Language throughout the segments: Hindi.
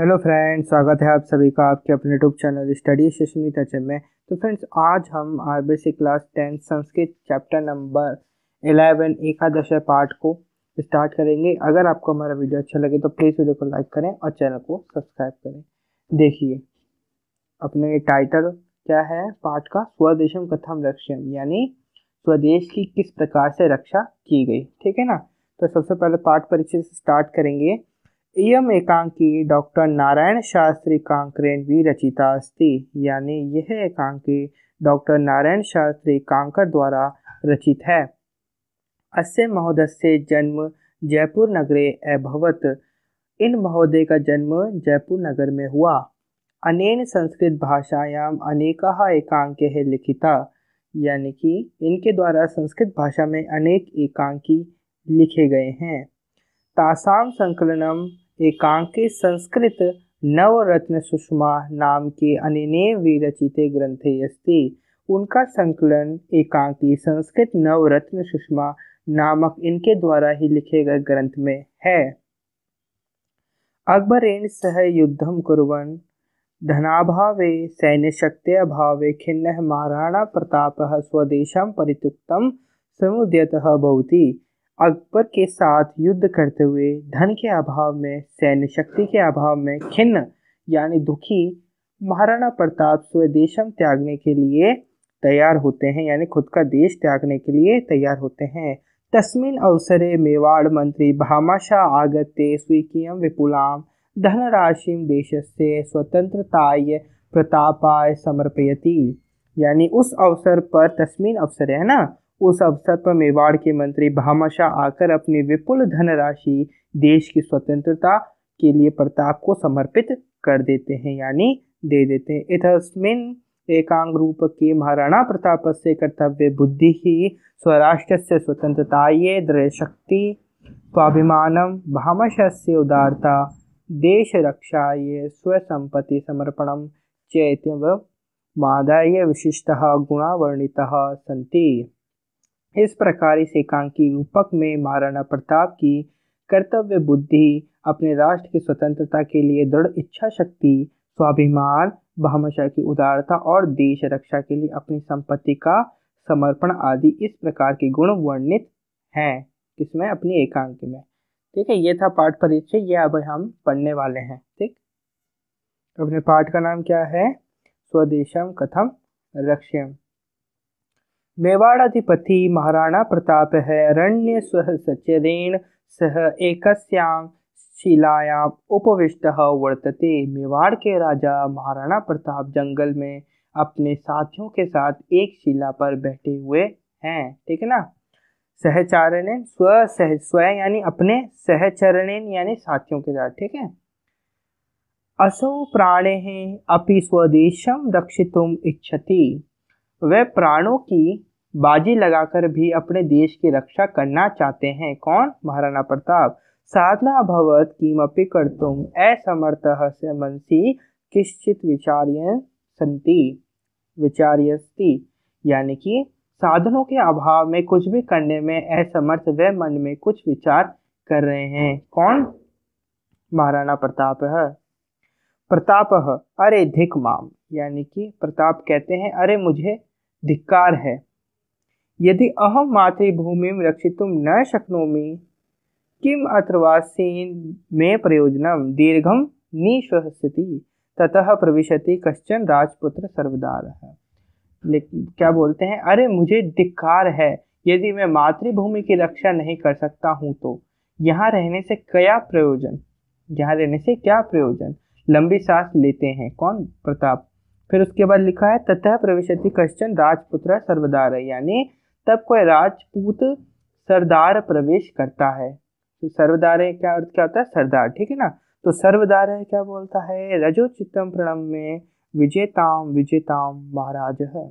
हेलो फ्रेंड्स स्वागत है आप सभी का आपके अपने यूट्यूब चैनल स्टडी सुष्मिता चैन में तो फ्रेंड्स आज हम आर से class tenth Sanskrit chapter number eleven एकादश पार्ट को स्टार्ट करेंगे अगर आपको हमारा वीडियो अच्छा लगे तो प्लीज़ वीडियो को लाइक करें और चैनल को सब्सक्राइब करें देखिए अपने टाइटल क्या है पाठ का स्वदेशम कथम रक्षम यानी स्वदेश की किस प्रकार से रक्षा की गई ठीक है ना तो सबसे पहले पाठ परिचय से स्टार्ट करेंगे इयम एकांकी डॉक्टर नारायण शास्त्री कांकरेण भी रचिता अस्ति यानी यह एकांकी डॉक्टर नारायण शास्त्री कांकर द्वारा रचित है अस्य महोदय जन्म जयपुर नगरे अभवत इन महोदय का जन्म जयपुर नगर में हुआ अनेन संस्कृत भाषायाम अनेक एकांक लिखिता यानी कि इनके द्वारा संस्कृत भाषा में अनेक एकांकी लिखे गए हैं तासाम संकलनम एकांकी संस्कृत नवरत्न सुषमा नाम के अनिनेय विरचिते ग्रंथे अस्ति उनका संकलन एकांकी संस्कृत नवरत्न सुषमा नामक इनके द्वारा ही लिखे गए ग्रंथ में है अकबरेण सह युद्धम कुर्वन् धनाभावे सैन्यशक्त्यभावे खिन्न महाराणा प्रताप स्वदेश परित्यक्तं समुद्यत भवति अकबर के साथ युद्ध करते हुए धन के अभाव में सैन्य शक्ति के अभाव में खिन्न यानी दुखी महाराणा प्रताप स्वदेशम त्यागने के लिए तैयार होते हैं यानी खुद का देश त्यागने के लिए तैयार होते हैं तस्मिन अवसरे मेवाड़ मंत्री भामाशाह आगत्य स्वीकीय विपुलाम धनराशि देश से स्वतंत्रताय प्रतापाय समर्पयती यानी उस अवसर पर तस्मिन अवसर है ना उस अवसर पर मेवाड़ के मंत्री भामाशाह आकर अपनी विपुल धनराशि देश की स्वतंत्रता के लिए प्रताप को समर्पित कर देते हैं यानी दे देते हैं इतस्मिन एकांग रूप के महाराणा प्रताप से कर्तव्य बुद्धि ही स्वराष्ट्र से ये दृढ़ शक्ति स्वाभिमान भामश से उदारता देश ये स्वसंपत्ति समर्पण चैत्य मादाय विशिष्ट गुणावर्णिता वर्णिता सन्ति इस प्रकार इस एकांकी रूपक में महाराणा प्रताप की कर्तव्य बुद्धि अपने राष्ट्र की स्वतंत्रता के लिए दृढ़ इच्छा शक्ति स्वाभिमान भामाशाह की उदारता और देश रक्षा के लिए अपनी संपत्ति का समर्पण आदि इस प्रकार के गुण वर्णित हैं किसमें अपनी एकांक में ठीक है ये था पाठ परिचय ये अब हम पढ़ने वाले हैं ठीक अपने पाठ का नाम क्या है स्वदेशम कथम रक्ष्यम मेवाडाधिपति महाराणा प्रतापः अरण्ये सचरेण सह एक शिलायाम् उपविष्ट वर्तते मेवाड़ के राजा महाराणा प्रताप जंगल में अपने साथियों के साथ एक शिला पर बैठे हुए हैं ठीक है ना सहचारणेन स्व सह स्वयं यानी अपने सहचरण यानी साथियों के साथ ठीक है असौ प्राणे अपि स्वदेशम रक्षितुम इच्छति वह प्राणों की बाजी लगाकर भी अपने देश की रक्षा करना चाहते हैं कौन महाराणा प्रताप साधना भवत किमपि कर्तुम असमर्थ से मनसी किश्चित विचार्य संति विचार्यस्ति यानी कि साधनों के अभाव में कुछ भी करने में असमर्थ वे मन में कुछ विचार कर रहे हैं कौन महाराणा प्रताप है प्रताप अरे धिक माम यानी कि प्रताप कहते हैं अरे मुझे धिक्कार है यदि अहम मातृभूमि रक्षित न शक्नोमि किम अथवा सेन मे प्रयोजन दीर्घम निश्वसति ततः प्रविशति कश्चन राजपुत्र सर्वदार है लेकिन क्या बोलते हैं अरे मुझे धिक्कार है यदि मैं मातृभूमि की रक्षा नहीं कर सकता हूँ तो यहाँ रहने से क्या प्रयोजन यहाँ रहने से क्या प्रयोजन लंबी सांस लेते हैं कौन प्रताप फिर उसके बाद लिखा है ततः प्रविशति कश्चन राजपुत्र सर्वदार यानी तब कोई राजपूत सरदार प्रवेश करता है तो सर्वदार है क्या अर्थ क्या होता है सरदार ठीक है ना तो सर्वदार है क्या बोलता है रजोचितम प्रणम में विजेताम विजेताम महाराज है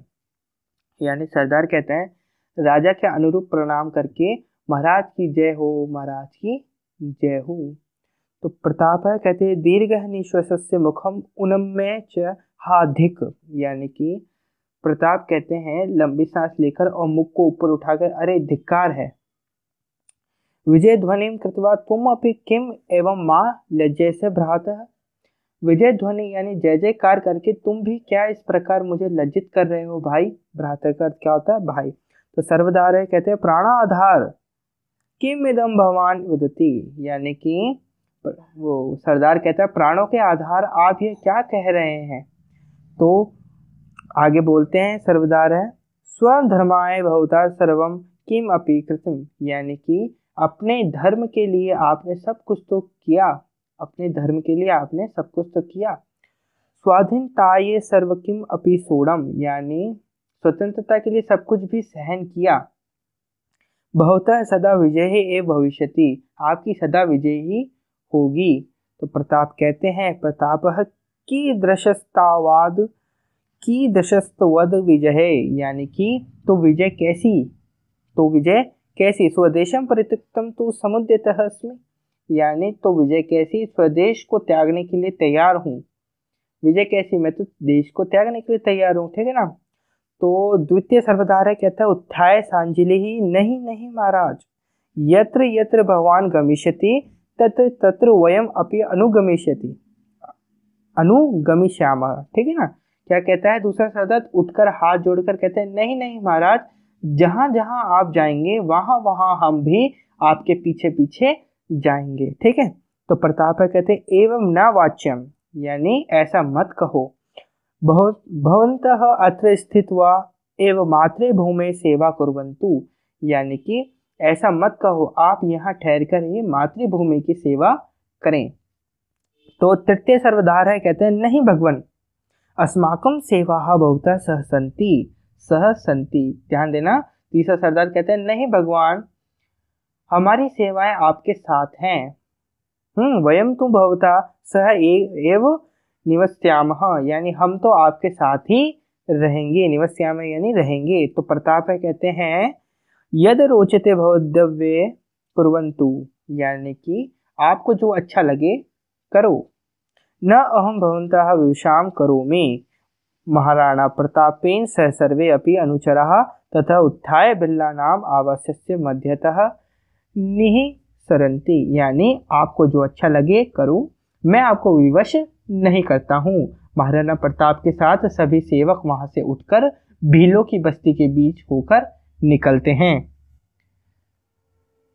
यानी सरदार कहते हैं राजा के अनुरूप प्रणाम करके महाराज की जय हो महाराज की जय हो तो प्रताप है कहते हैं दीर्घ निश्वस मुखम उनम में च हाधिक यानी कि प्रताप कहते हैं लंबी सांस लेकर और मुख को ऊपर उठाकर अरे धिक्कार है विजय ध्वनि कृतवा तुम अपि किम एवं माँ लज्जे से भ्रात विजय ध्वनि यानी जय जयकार करके तुम भी क्या इस प्रकार मुझे लज्जित कर रहे हो भाई भ्रातृ का क्या होता है भाई तो सर्वदार है कहते हैं प्राणा आधार किम इदम भगवान विदती यानी कि वो सरदार कहता है प्राणों के आधार आप ये क्या कह रहे हैं तो आगे बोलते हैं सर्वदार है स्वधर्माय बहुता सर्वम किम अपी कृतम यानी कि अपने धर्म के लिए आपने सब कुछ तो किया अपने धर्म के लिए आपने सब कुछ तो किया ये सर्व किम अपी सोड़म यानी स्वतंत्रता के लिए सब कुछ भी सहन किया बहुत सदा विजय ए भविष्य आपकी सदा विजय ही होगी तो प्रताप कहते हैं प्रताप की दृशस्तावाद की दशस्तवद विजय यानी कि तो विजय कैसी तो विजय कैसी स्वदेशम परित्यक्तम तो समुद्यतः यानी तो विजय कैसी स्वदेश को त्यागने के लिए तैयार हूँ विजय कैसी मैं तो देश को त्यागने के लिए तैयार हूँ ठीक है ना तो द्वितीय सर्वधारा कहता है उत्थाय सांजलि ही नहीं नहीं महाराज यत्र यत्र भगवान गमिष्यति तत्र तत्र वयम अपि अनुगमिष्यति अनुगमिष्यामः ठीक है ना क्या कहता है दूसरा सरदार उठकर हाथ जोड़कर कहते हैं नहीं नहीं महाराज जहां जहां आप जाएंगे वहां वहां हम भी आपके पीछे पीछे जाएंगे ठीक है तो प्रताप है कहते हैं एवं न वाच्यम यानी ऐसा मत कहो बहुत भवंत अत्र स्थित व एवं भूमि सेवा कुरंतु यानी कि ऐसा मत कहो आप यहाँ ठहर कर ही मातृभूमि की सेवा करें तो तृतीय सर्वधार है कहते हैं नहीं भगवान अस्माकम सेवा बहुता सहसंती सहसंती ध्यान देना तीसरा सरदार कहते हैं नहीं भगवान हमारी सेवाएं आपके साथ हैं वयम तुम भवता सह एव निवस्याम यानी हम तो आपके साथ ही रहेंगे निवस्याम यानी रहेंगे तो प्रताप है कहते हैं यद रोचते भवद्रव्य कुरंतु यानी कि आपको जो अच्छा लगे करो न अहम भवंत विवशा कौमी महाराणा प्रतापेन सह सर्वे अभी अनुचरा तथा उत्थाय बिल्लानाम आवास मध्यतः निः सरंती यानी आपको जो अच्छा लगे करूँ मैं आपको विवश नहीं करता हूँ महाराणा प्रताप के साथ सभी सेवक वहाँ से उठकर भीलों की बस्ती के बीच होकर निकलते हैं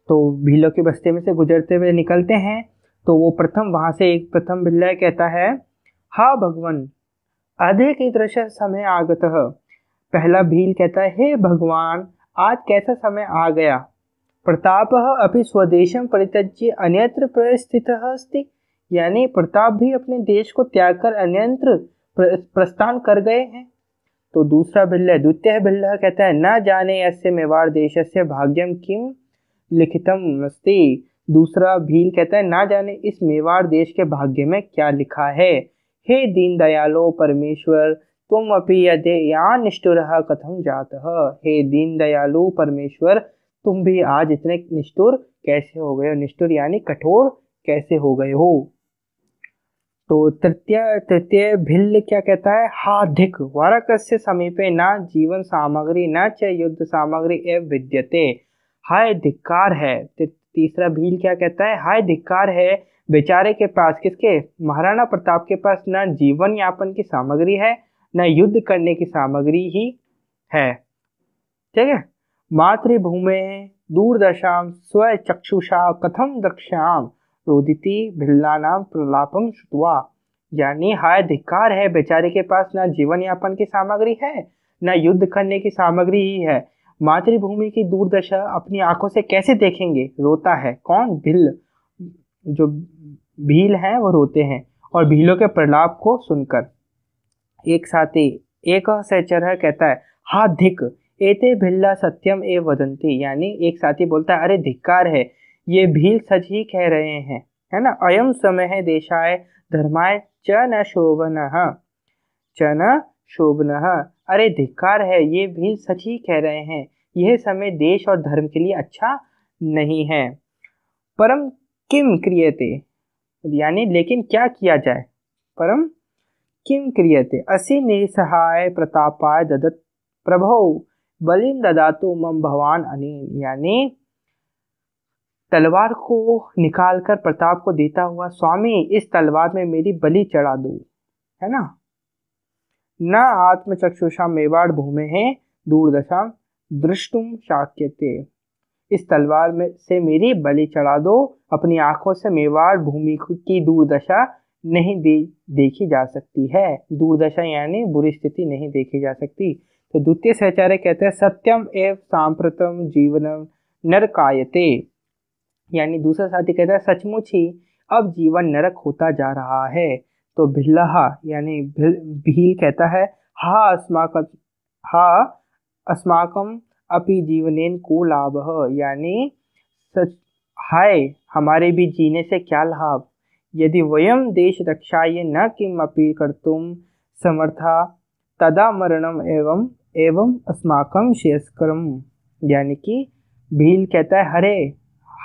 तो भीलों की बस्ती में से गुजरते हुए निकलते हैं तो वो प्रथम वहाँ से एक प्रथम विलय कहता है हा भगवान अधे की दृश समय आगत पहला भील कहता है हे भगवान आज कैसा समय आ गया प्रताप अभी स्वदेश परित्यज्य अन्यत्र प्रस्थित अस्ति यानी प्रताप भी अपने देश को त्याग कर अन्यत्र प्रस्थान कर गए हैं तो दूसरा बिल्ल द्वितीय बिल्ल कहता है न जाने अस्य मेवाड़ देश से भाग्यम किम लिखितम अस्ती दूसरा भील कहता है ना जाने इस मेवाड़ देश के भाग्य में क्या लिखा है हे दीन दयालो परमेश्वर तुम अपी यदे या निष्ठुर कथम जात हे दीन दयालु परमेश्वर तुम भी आज इतने निष्ठुर कैसे हो गए हो निष्ठुर यानी कठोर कैसे हो गए हो तो तृतीय तृतीय भिल्ल क्या कहता है हाधिक से समीपे न जीवन सामग्री न च युद्ध सामग्री एवं विद्यते हाय धिक्कार है तीसरा भील क्या कहता है हाय धिक्कार है बेचारे के पास किसके महाराणा प्रताप के पास ना जीवन यापन की सामग्री है न युद्ध करने की सामग्री ही है ठीक है मातृभूमि दूरदर्शाम स्व चक्षुषा कथम दक्षाम रोदिति नाम प्रलापम शुतवा यानी हाय धिक्कार है बेचारे के पास ना जीवन यापन की सामग्री है ना युद्ध करने की सामग्री ही है मातृभूमि की दूरदशा अपनी आंखों से कैसे देखेंगे रोता है कौन भिल जो भील हैं वो रोते हैं और भीलों के प्रलाप को सुनकर एक साथी एक सहचर कहता है हा धिक एते भिल्ला सत्यम ए वदंती यानी एक साथी बोलता है अरे धिक्कार है ये भील सच ही कह रहे हैं है ना अयम समय है देशाय धर्माय च न शोभन च न शोभन अरे धिक्कार है ये भी सच ही कह रहे हैं यह समय देश और धर्म के लिए अच्छा नहीं है परम किम क्रियते यानी लेकिन क्या किया जाए परम किम क्रियते असि निसहाय प्रतापाय ददत प्रभो बलिम ददातु मम भवान अनिल यानी तलवार को निकालकर प्रताप को देता हुआ स्वामी इस तलवार में मेरी बलि चढ़ा दो है ना न आत्मचक्षुषा मेवाड़ भूमे है दूरदशा दृष्टुम शाक्यते इस तलवार में से मेरी बलि चढ़ा दो अपनी आंखों से मेवाड़ भूमि की दूरदशा नहीं दे, देखी जा सकती है दूरदशा यानी बुरी स्थिति नहीं देखी जा सकती तो द्वितीय सहचार्य कहते हैं सत्यम एवं सांप्रतम जीवनम नरकायते यानी दूसरा साथी कहता है सचमुच ही अब जीवन नरक होता जा रहा है तो भिल्लाहा यानी भिल भील कहता है हा अस्माक हा अस्माकम अपि जीवनेन को लाभ यानी सच हाय हमारे भी जीने से क्या लाभ यदि वयम देश रक्षाए न किम अपी कर्तुम समर्था तदा मरणम एवं एवं अस्माकम शेषक्रम यानी कि भील कहता है हरे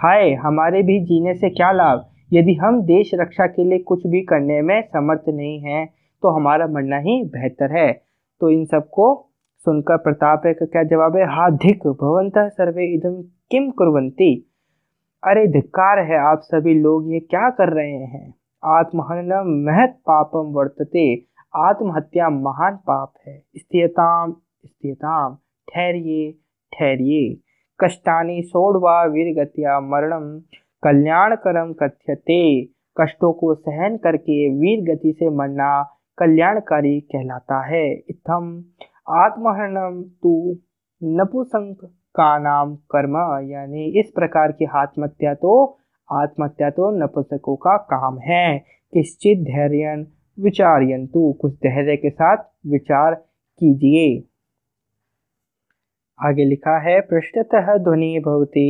हाय हमारे भी जीने से क्या लाभ यदि हम देश रक्षा के लिए कुछ भी करने में समर्थ नहीं हैं तो हमारा मरना ही बेहतर है तो इन सबको सुनकर प्रताप है क्या जवाब है हा धिक सर्वे इधम किम कुरवंती अरे धिक्कार है आप सभी लोग ये क्या कर रहे हैं आत्महननम महत पापम वर्तते आत्महत्या महान पाप है स्थिरताम स्थिरताम ठहरिए ठहरिए कष्टानी सोड़वा वीरगत्या मरणम कल्याण कर्म कथ्यते कष्टों को सहन करके वीर गति से मरना कल्याणकारी कहलाता है इत्थम आत्महरणम तु नपुसंक का नाम कर्म यानी इस प्रकार की आत्महत्या तो आत्महत्या तो नपुसकों का काम है किश्चित धैर्य विचारयंतु कुछ धैर्य के साथ विचार कीजिए आगे लिखा है पृष्ठतः ध्वनि भवती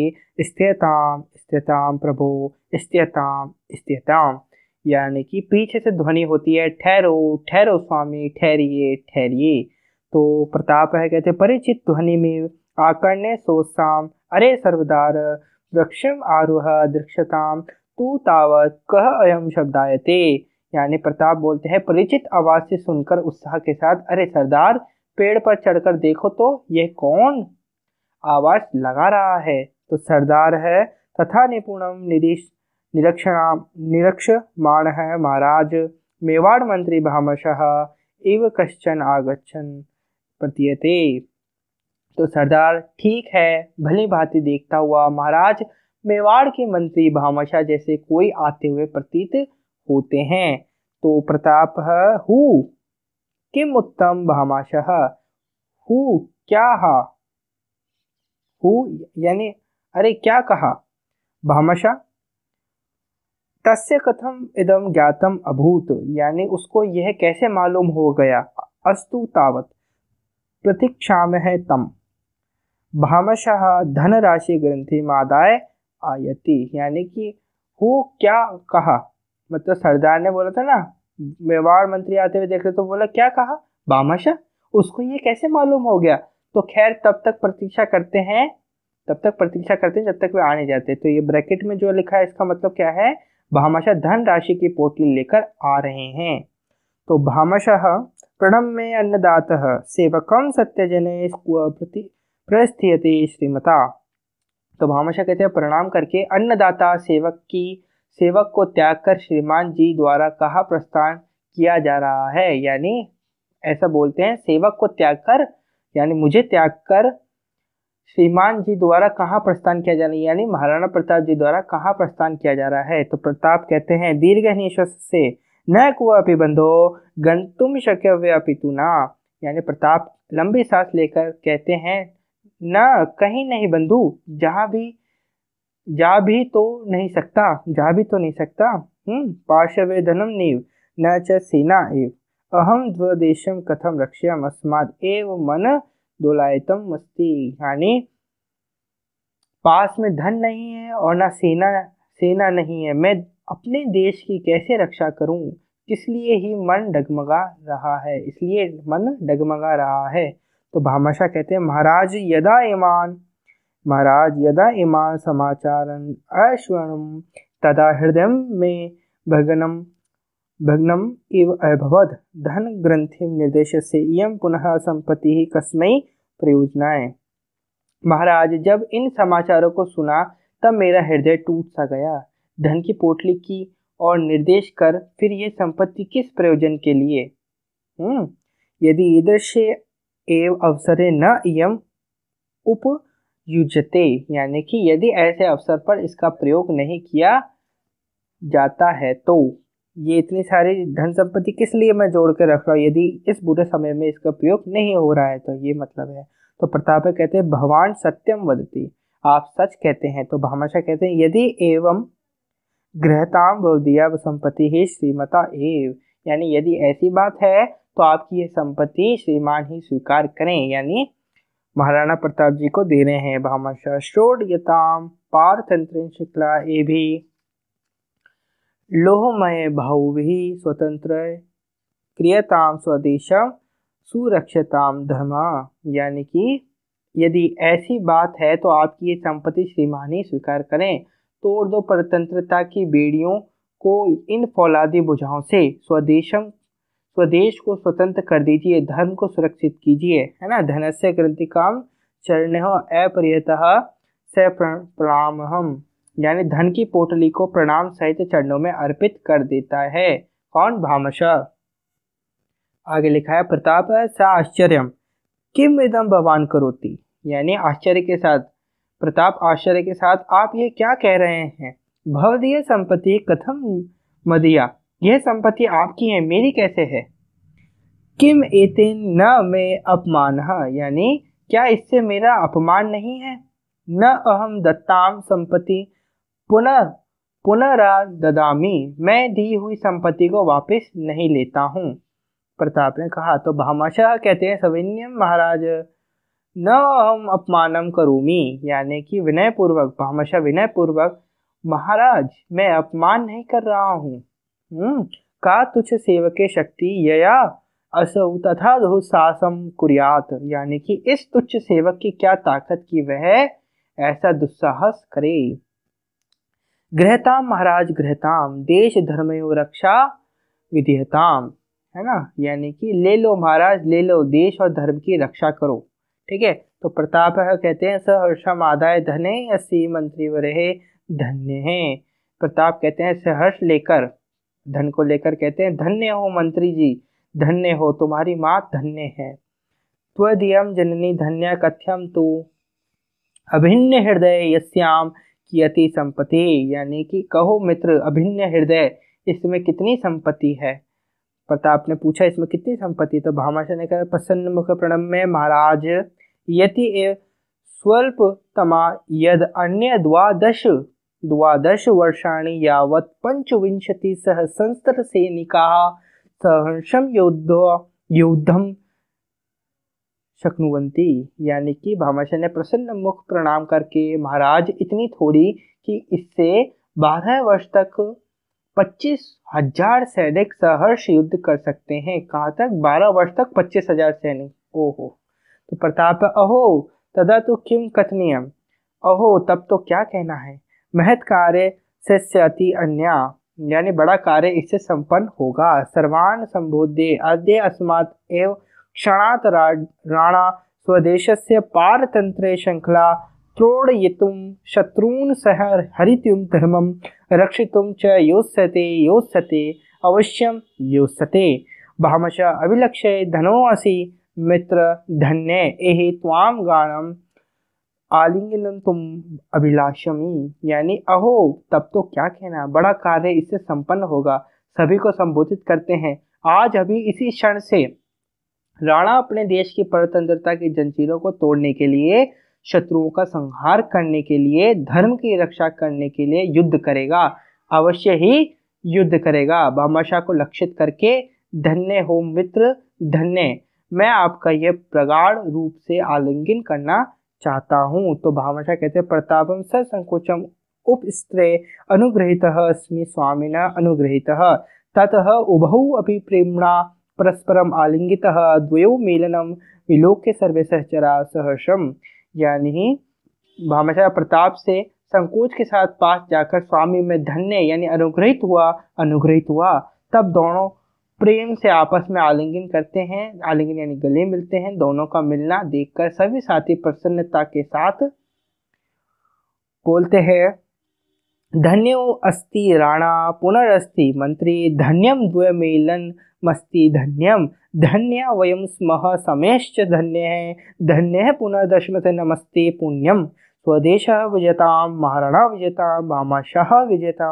स्थिरताम स्थिरताम प्रभो स्थिरताम स्थिरताम यानी कि पीछे से ध्वनि होती है ठहरो ठहरो स्वामी ठहरिए ठहरिए तो प्रताप है कहते परिचित ध्वनि में आकर्ण्य सोसाम अरे सर्वदार वृक्षम आरोह दृक्षताम तू तावत कह अयम शब्दायते यानी प्रताप बोलते हैं परिचित आवाज से सुनकर उत्साह के साथ अरे सरदार पेड़ पर चढ़कर देखो तो यह कौन आवाज लगा रहा है तो सरदार है तथा निपुणम निरीश निरक्ष निरक्षमाण है महाराज मेवाड़ मंत्री भामशः इव कश्चन आगच्छन प्रतीयते तो सरदार ठीक है भली भांति देखता हुआ महाराज मेवाड़ के मंत्री भामशाह जैसे कोई आते हुए प्रतीत होते हैं तो प्रताप हु किम उत्तम भामाशः हु क्या हा हु यानी अरे क्या कहा भामाशा तस्य कथम इदम ज्ञातम अभूत यानी उसको यह कैसे मालूम हो गया अस्तु तावत प्रतीक्षा है तम भामशः धनराशि ग्रंथि मादाय आयति यानी कि हु क्या कहा मतलब सरदार ने बोला था ना मेवाड़ मंत्री आते हुए देख रहे तो बोला क्या कहा बामाशाह उसको ये कैसे मालूम हो गया तो खैर तब तक प्रतीक्षा करते हैं तब तक प्रतीक्षा करते हैं जब तक वे आने जाते तो ये ब्रैकेट में जो लिखा है इसका मतलब क्या है भामाशाह धन राशि की पोटली लेकर आ रहे हैं तो भामाशाह प्रणम में अन्नदात सेवकम सत्यजने प्रति प्रस्थियते श्रीमता तो भामाशाह कहते हैं प्रणाम करके अन्नदाता सेवक की सेवक को त्याग कर श्रीमान जी द्वारा कहा प्रस्थान किया जा रहा है यानी ऐसा बोलते हैं सेवक को त्याग कर यानी मुझे त्याग कर श्रीमान जी द्वारा कहाँ प्रस्थान किया जा रहा है यानी महाराणा प्रताप जी द्वारा कहाँ प्रस्थान किया जा रहा है तो प्रताप कहते हैं दीर्घ निश्वास से न कुआपि बंधो गंतुम शक्यव्यापितु ना यानी प्रताप लंबी सांस लेकर कहते हैं न कहीं नहीं बंधु जहाँ भी जा भी तो नहीं सकता जा भी तो नहीं सकता हम्म, पार्श्वे धनम नीव न च सेना एव अहम द्वदेशम कथम रक्ष्यम अस्माद एव मन दोलायतम मस्ती यानी पास में धन नहीं है और ना सेना सेना नहीं है मैं अपने देश की कैसे रक्षा करूं किस लिए ही मन डगमगा रहा है इसलिए मन डगमगा रहा है तो भामाशाह कहते हैं महाराज यदा ईमान महाराज यदा इमान समाचारन अश्वणम तदा हृदय में भगनम भगनम इव अभवद धन ग्रंथि निर्देश से इम पुनः संपत्ति कस्मय प्रयोजनाएं महाराज जब इन समाचारों को सुना तब मेरा हृदय टूट सा गया धन की पोटली की और निर्देश कर फिर ये संपत्ति किस प्रयोजन के लिए हम्म, यदि ईदृश एव अवसरे न इम उप युजते यानी कि यदि ऐसे अवसर पर इसका प्रयोग नहीं किया जाता है तो ये इतनी सारी धन संपत्ति किस लिए मैं जोड़ के रख रहा हूँ यदि इस बुरे समय में इसका प्रयोग नहीं हो रहा है तो ये मतलब है तो प्रताप कहते हैं भगवान सत्यम वदती आप सच कहते हैं तो भामाशाह कहते हैं यदि एवं ग्रहताम व संपत्ति ही श्रीमता एव यानी यदि ऐसी बात है तो आपकी ये संपत्ति श्रीमान ही स्वीकार करें यानी महाराणा प्रताप जी को दे रहे हैं भामाशाह शोड़ताम पारतंत्र शुक्ला ए भी लोहमय भावी स्वतंत्र क्रियताम स्वदेशम सुरक्षताम धर्मा यानी कि यदि ऐसी बात है तो आपकी ये संपत्ति श्रीमानी स्वीकार करें तोड़ दो परतंत्रता की बेड़ियों को इन फौलादी बुझाओं से स्वदेशम स्वदेश को स्वतंत्र कर दीजिए धर्म को सुरक्षित कीजिए है ना धनस्य ग्रंथिकाम चरण अप्रियत स प्रणाम यानी धन की पोटली को प्रणाम सहित चरणों में अर्पित कर देता है कौन भामश आगे लिखा है प्रताप स आश्चर्य किम इदम भवान करोती यानी आश्चर्य के साथ प्रताप आश्चर्य के साथ आप ये क्या कह रहे हैं भवदीय संपत्ति कथम मदिया यह संपत्ति आपकी है मेरी कैसे है किम एतिन न में अपमान यानी क्या इससे मेरा अपमान नहीं है न अहम दत्ताम संपत्ति पुनः पुनरा ददामी मैं दी हुई संपत्ति को वापस नहीं लेता हूँ प्रताप ने कहा तो भामाशाह कहते हैं सविनियम महाराज न अहम अपमानम करूमी यानी कि विनयपूर्वक भामाशाह विनयपूर्वक महाराज मैं अपमान नहीं कर रहा हूँ हम्म, का तुझ सेवके शक्ति यया असौ तथा दुस्साहसम कुरियात यानी कि इस तुच्छ सेवक की क्या ताकत की वह ऐसा दुस्साहस करे गृहताम महाराज गृहताम देश धर्मयो रक्षा विधेयताम है ना यानी कि ले लो महाराज ले लो देश और धर्म की रक्षा करो ठीक है तो प्रताप है कहते हैं सहर्षम आदाय धने या मंत्री वरहे धन्य है प्रताप कहते हैं सहर्ष लेकर धन को लेकर कहते हैं धन्य हो मंत्री जी धन्य हो तुम्हारी माँ धन्य है त्वदीयम जननी धन्य कथ्यम तू अभिन्न हृदय यश्याम की अति संपत्ति यानी कि कहो मित्र अभिन्न हृदय इसमें कितनी संपत्ति है प्रताप ने पूछा इसमें कितनी संपत्ति तो भामाशाह ने कहा प्रसन्न मुख प्रणम में महाराज यति स्वल्प तमा यद अन्य द्वादश वर्षाणि यावत् पञ्चविंशतिसहस्रसैनिकाः सहर्षं युद्ध युद्धं शक्नुवंती यानी कि भामाशाह ने प्रसन्न मुख प्रणाम करके महाराज इतनी थोड़ी कि इससे बारह वर्ष तक पच्चीस हजार सैनिक सहर्ष युद्ध कर सकते हैं कहाँ तक बारह वर्ष तक पच्चीस हजार सैनिक ओहो तो प्रताप अहो तदा तो किम कथनीय अहो तब तो क्या कहना है महत कार्य से अति अन्य यानी बड़ा कार्य इससे संपन्न होगा सर्वान संबोधे अद्य अस्मात् एव क्षणात राणा स्वदेश से पारतंत्र श्रृंखला त्रोड़युम शत्रुन सह हरितुं धर्म रक्षितुं च योत्सते योत्सते अवश्यं योत्सते भामश अभिलक्ष्य धनोसी मित्र धन्य एहि त्वां गाणं आलिंगनम तुम अभिलाषमी यानी अहो तब तो क्या कहना बड़ा कार्य इससे संपन्न होगा सभी को संबोधित करते हैं आज अभी इसी क्षण से राणा अपने देश की परतंत्रता की जंजीरों को तोड़ने के लिए शत्रुओं का संहार करने के लिए धर्म की रक्षा करने के लिए युद्ध करेगा अवश्य ही युद्ध करेगा भामाशाह को लक्षित करके धन्य हो मित्र धन्य मैं आपका यह प्रगाढ़ रूप से आलिंगन करना चाहता हूँ तो भामाशाह कहते हैं प्रतापम ससंकोचम उपस्त्रे अनुग्रहित अस्मि स्वामिना अनुग्रहित ततः उभौ अपि प्रेम्णा परस्परम आलिंगित द्वयो मेलनम विलोक्य सर्वे सहचरा सहर्षम यानी भामाशाह प्रताप से संकोच के साथ पास जाकर स्वामी में धन्य यानी अनुग्रहित हुआ अनुग्रहित हुआ तब दोनों प्रेम से आपस में आलिंगन करते हैं आलिंगन यानी गले मिलते हैं दोनों का मिलना देखकर सभी साथी प्रसन्नता के साथ बोलते हैं धन्य अस्ति राणा पुनरअस्ति मंत्री धन्यम द्वयमेलन मस्ति धन्यम धन्य वयम स्म समेश धन्य है धन्य है से नमस्ते पुण्यम स्वदेश विजयता महाराणा विजयता मामाशाह विजयता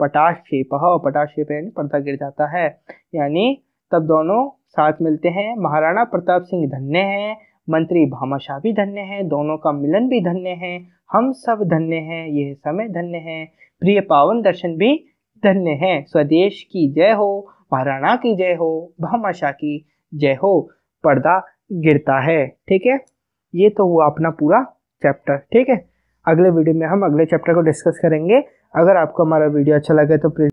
पटाक्षेप और पटाक्षेप यानी पर्दा गिर जाता है यानी तब दोनों साथ मिलते हैं महाराणा प्रताप सिंह धन्य हैं मंत्री भामाशाह भी धन्य हैं दोनों का मिलन भी धन्य है हम सब धन्य हैं यह समय धन्य है प्रिय पावन दर्शन भी धन्य है स्वदेश की जय हो महाराणा की जय हो भामाशाह की जय हो पर्दा गिरता है ठीक है ये तो हुआ अपना पूरा चैप्टर ठीक है अगले वीडियो में हम अगले चैप्टर को डिस्कस करेंगे अगर आपको हमारा वीडियो अच्छा लगे तो प्लीज़